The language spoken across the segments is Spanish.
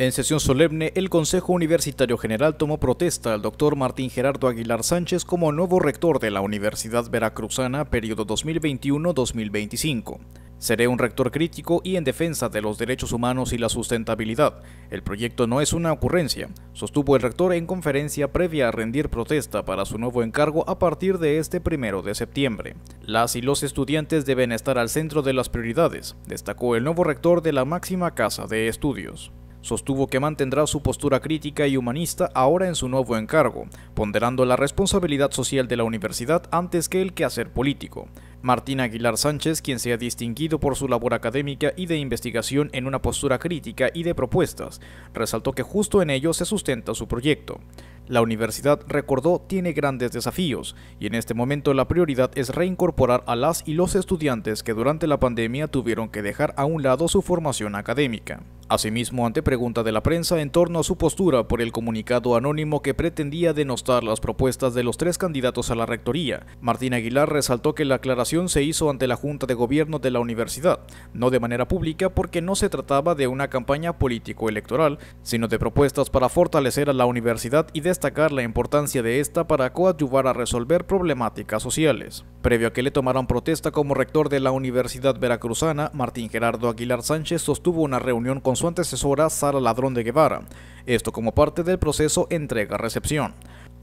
En sesión solemne, el Consejo Universitario General tomó protesta al doctor Martín Gerardo Aguilar Sánchez como nuevo rector de la Universidad Veracruzana, periodo 2021-2025. Seré un rector crítico y en defensa de los derechos humanos y la sustentabilidad. El proyecto no es una ocurrencia, sostuvo el rector en conferencia previa a rendir protesta para su nuevo encargo a partir de este primero de septiembre. Las y los estudiantes deben estar al centro de las prioridades, destacó el nuevo rector de la máxima casa de estudios. Sostuvo que mantendrá su postura crítica y humanista ahora en su nuevo encargo, ponderando la responsabilidad social de la universidad antes que el quehacer político. Martín Aguilar Sánchez, quien se ha distinguido por su labor académica y de investigación en una postura crítica y de propuestas, resaltó que justo en ello se sustenta su proyecto. La universidad, recordó, tiene grandes desafíos y en este momento la prioridad es reincorporar a las y los estudiantes que durante la pandemia tuvieron que dejar a un lado su formación académica. Asimismo, ante pregunta de la prensa en torno a su postura por el comunicado anónimo que pretendía denostar las propuestas de los tres candidatos a la rectoría, Martín Aguilar resaltó que la aclaración se hizo ante la Junta de Gobierno de la universidad, no de manera pública porque no se trataba de una campaña político-electoral, sino de propuestas para fortalecer a la universidad y destacar la importancia de esta para coadyuvar a resolver problemáticas sociales. Previo a que le tomaran protesta como rector de la Universidad Veracruzana, Martín Gerardo Aguilar Sánchez sostuvo una reunión con su antecesora Sara Ladrón de Guevara, esto como parte del proceso entrega-recepción.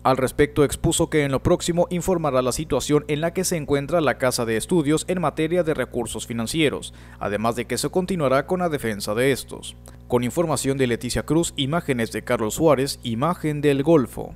Al respecto expuso que en lo próximo informará la situación en la que se encuentra la Casa de Estudios en materia de recursos financieros, además de que se continuará con la defensa de estos. Con información de Leticia Cruz, imágenes de Carlos Suárez, imagen del Golfo.